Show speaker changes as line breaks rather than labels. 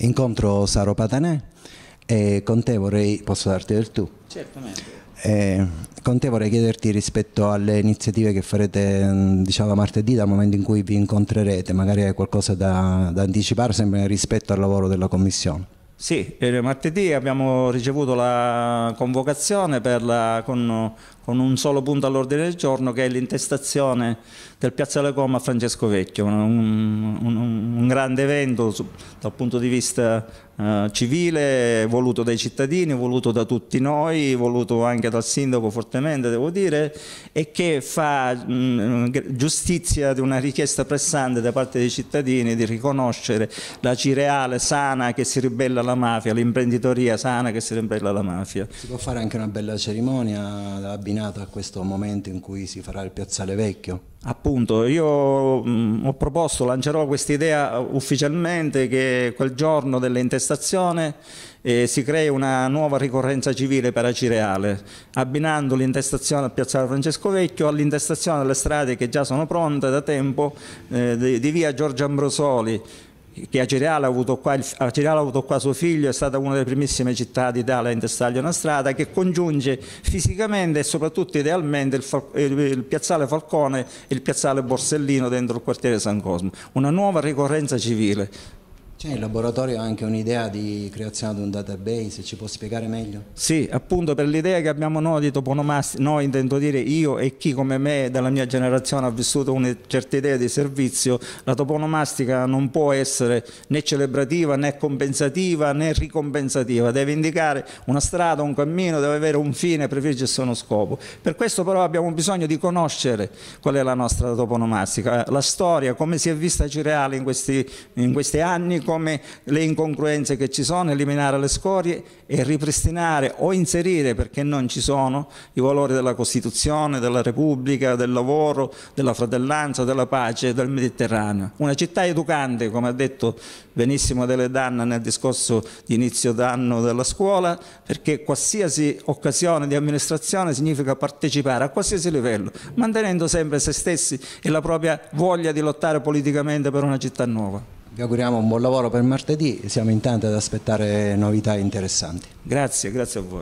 incontro Saro Patanè e con te vorrei, posso darti del tu? Certamente. Eh, con te vorrei chiederti rispetto alle iniziative che farete mm, diciamo, martedì dal momento in cui vi incontrerete, magari hai qualcosa da, da anticipare sempre rispetto al lavoro della Commissione.
Sì, martedì abbiamo ricevuto la convocazione per la, con con un solo punto all'ordine del giorno che è l'intestazione del Piazza Piazzale Coma a Francesco Vecchio, un, un, un grande evento su, dal punto di vista eh, civile, voluto dai cittadini, voluto da tutti noi, voluto anche dal sindaco fortemente devo dire e che fa mh, mm, giustizia di una richiesta pressante da parte dei cittadini di riconoscere la cireale sana che si ribella alla mafia, l'imprenditoria sana che si ribella alla mafia. Si
può fare anche una bella cerimonia abbinata avvicinato a questo momento in cui si farà il piazzale vecchio?
Appunto, io mh, mm, ho proposto, lancerò questa idea ufficialmente che quel giorno dell'intestazione eh, si crei una nuova ricorrenza civile per Acireale, abbinando l'intestazione al piazzale Francesco Vecchio all'intestazione delle strade che già sono pronte da tempo eh, di, di via Giorgio Ambrosoli, che a Cereale ha avuto qua, a Cereale ha avuto qua suo figlio, è stata una delle primissime città d'Italia a intestargli una strada, che congiunge fisicamente e soprattutto idealmente il, il, il piazzale Falcone e il piazzale Borsellino dentro il quartiere San Cosmo. Una
nuova ricorrenza civile. Cioè il laboratorio ha anche un'idea di creazione di un database, ci può spiegare meglio?
Sì, appunto per l'idea che abbiamo noi di toponomastica, noi intendo dire io e chi come me della mia generazione ha vissuto una certa idea di servizio, la toponomastica non può essere né celebrativa né compensativa né ricompensativa, deve indicare una strada, un cammino, deve avere un fine prefigge uno scopo. Per questo però abbiamo bisogno di conoscere qual è la nostra toponomastica, la storia, come si è vista Cireale in questi, in questi anni, come le incongruenze che ci sono, eliminare le scorie e ripristinare o inserire, perché non ci sono, i valori della Costituzione, della Repubblica, del lavoro, della fratellanza, della pace, e del Mediterraneo. Una città educante, come ha detto benissimo Dele Danna nel discorso di inizio d'anno della scuola, perché qualsiasi occasione di amministrazione significa partecipare a qualsiasi livello, mantenendo sempre se stessi e la propria voglia di lottare politicamente per una
città nuova vi auguriamo un buon lavoro per martedì, siamo in tanti ad aspettare novità interessanti.
Grazie, grazie a voi.